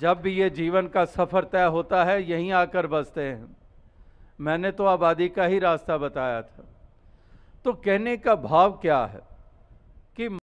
जब भी ये जीवन का सफ़र तय होता है यहीं आकर बसते हैं मैंने तो आबादी का ही रास्ता बताया था तो कहने का भाव क्या है कि